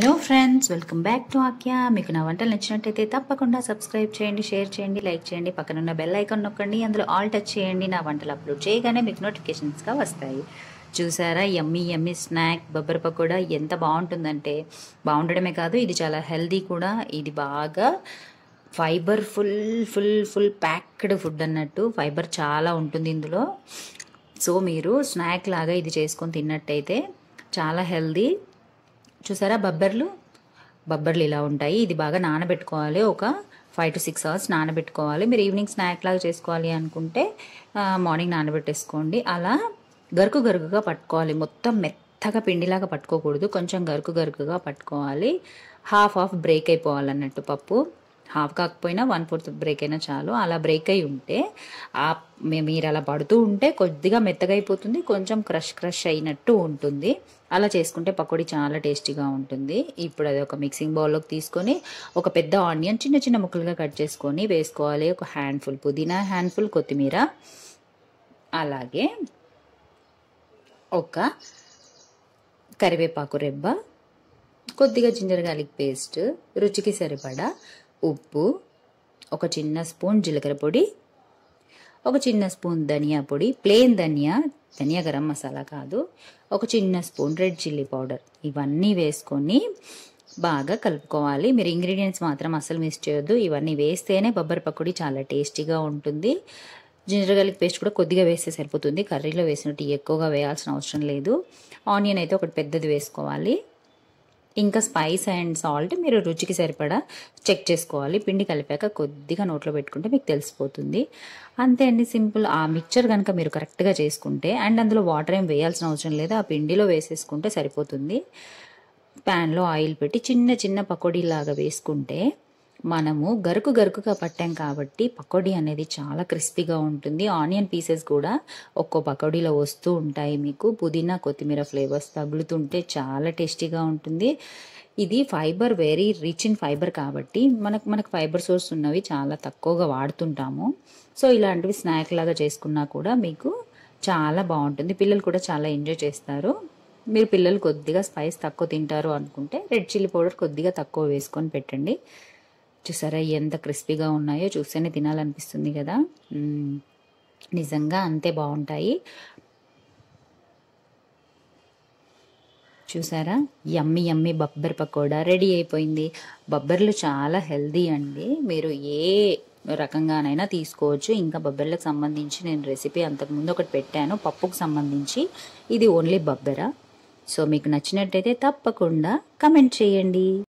hello friends welcome back to ఆక్యా మీకు నా వంటలు నచ్చినట్టయితే తప్పకుండా సబ్స్క్రైబ్ చేయండి షేర్ చేయండి లైక్ చేయండి పక్కనున్న బెల్ ఐకాన్ నొక్కండి అందులో ఆల్ టచ్ చేయండి నా వంటలు అప్లోడ్ చేయగానే మీకు నోటిఫికేషన్స్గా వస్తాయి చూసారా ఎమ్మీ ఎమ్మీ స్నాక్ బొబ్బరి పకోడా ఎంత బాగుంటుందంటే బాగుండడమే కాదు ఇది చాలా హెల్దీ కూడా ఇది బాగా fibre full full full packed food అన్నట్టు ఫైబర్ చాలా ఉంటుంది ఇందులో సో మీరు స్నాక్ లాగా ఇది చేసుకొని తిన్నట్టయితే చాలా హెల్దీ చూసారా బబ్బర్లు బబ్బర్లు ఇలా ఉంటాయి ఇది బాగా నానబెట్టుకోవాలి ఒక ఫైవ్ టు సిక్స్ అవర్స్ నానబెట్టుకోవాలి మీరు ఈవినింగ్ స్నాక్ లాగా చేసుకోవాలి అనుకుంటే మార్నింగ్ నానబెట్టేసుకోండి అలా గరుకు గరుకుగా పట్టుకోవాలి మొత్తం మెత్తగా పిండిలాగా పట్టుకోకూడదు కొంచెం గరుకు గరుకుగా పట్టుకోవాలి హాఫ్ హాఫ్ బ్రేక్ అయిపోవాలన్నట్టు పప్పు హాఫ్ కాకపోయినా వన్ ఫోర్త్ బ్రేక్ అయినా చాలు అలా బ్రేక్ అయి ఉంటే ఆ మీరు అలా పడుతూ ఉంటే కొద్దిగా మెత్తగా అయిపోతుంది కొంచెం క్రష్ క్రష్ అయినట్టు ఉంటుంది అలా చేసుకుంటే పకోడీ చాలా టేస్టీగా ఉంటుంది ఇప్పుడు అది ఒక మిక్సింగ్ బౌల్లోకి తీసుకొని ఒక పెద్ద ఆనియన్ చిన్న చిన్న ముక్కలుగా కట్ చేసుకొని వేసుకోవాలి ఒక హ్యాండ్ఫుల్ పుదీనా హ్యాండ్ఫుల్ కొత్తిమీర అలాగే ఒక కరివేపాకు రెబ్బ కొద్దిగా జింజర్ గార్లిక్ పేస్ట్ రుచికి సరిపడా ఉప్పు ఒక చిన్న స్పూన్ జీలకర్ర పొడి ఒక చిన్న స్పూన్ ధనియా పొడి ప్లేన్ ధనియా ధనియా గరం మసాలా కాదు ఒక చిన్న స్పూన్ రెడ్ చిల్లీ పౌడర్ ఇవన్నీ వేసుకొని బాగా కలుపుకోవాలి మీరు ఇంగ్రీడియంట్స్ మాత్రం అసలు మిస్ చేయొద్దు ఇవన్నీ వేస్తేనే బొబ్బరి పకోడీ చాలా టేస్టీగా ఉంటుంది జింజర్ గార్లిక్ పేస్ట్ కూడా కొద్దిగా వేస్తే సరిపోతుంది కర్రీలో వేసినట్టు ఎక్కువగా వేయాల్సిన అవసరం లేదు ఆనియన్ అయితే ఒకటి పెద్దది వేసుకోవాలి ఇంకా స్పైస్ అండ్ సాల్ట్ మీరు రుచికి సరిపడా చెక్ చేసుకోవాలి పిండి కలిపాక కొద్దిగా నోట్లో పెట్టుకుంటే మీకు తెలిసిపోతుంది అంతే అండి సింపుల్ ఆ మిక్చర్ కనుక మీరు కరెక్ట్గా చేసుకుంటే అండ్ అందులో వాటర్ ఏం వేయాల్సిన అవసరం లేదు ఆ పిండిలో వేసేసుకుంటే సరిపోతుంది ప్యాన్లో ఆయిల్ పెట్టి చిన్న చిన్న పకోడీలాగా వేసుకుంటే మనము గరుకు గరుకుగా పట్టాం కాబట్టి పకోడీ అనేది చాలా క్రిస్పీగా ఉంటుంది ఆనియన్ పీసెస్ కూడా ఒక్కో పకోడీలో వస్తూ ఉంటాయి మీకు పుదీనా కొత్తిమీర ఫ్లేవర్స్ తగులుతుంటే చాలా టేస్టీగా ఉంటుంది ఇది fibre very rich in fibre కాబట్టి మనకు మనకు ఫైబర్ సోర్స్ ఉన్నవి చాలా తక్కువగా వాడుతుంటాము సో ఇలాంటివి స్నాక్ లాగా చేసుకున్నా కూడా మీకు చాలా బాగుంటుంది పిల్లలు కూడా చాలా ఎంజాయ్ చేస్తారు మీరు పిల్లలు కొద్దిగా స్పైస్ తక్కువ తింటారు అనుకుంటే రెడ్ చిల్లీ పౌడర్ కొద్దిగా తక్కువ వేసుకొని పెట్టండి చూసారా ఎంత క్రిస్పీగా ఉన్నాయో చూస్తేనే తినాలనిపిస్తుంది కదా నిజంగా అంతే బాగుంటాయి చూసారా యమ్మి యమ్మి బొబ్బరి పకోడా రెడీ అయిపోయింది బొబ్బర్లు చాలా హెల్దీ అండి మీరు ఏ రకంగానైనా తీసుకోవచ్చు ఇంకా బొబ్బర్లకు సంబంధించి నేను రెసిపీ అంతకుముందు ఒకటి పెట్టాను పప్పుకు సంబంధించి ఇది ఓన్లీ బొబ్బరా సో మీకు నచ్చినట్టయితే తప్పకుండా కమెంట్ చేయండి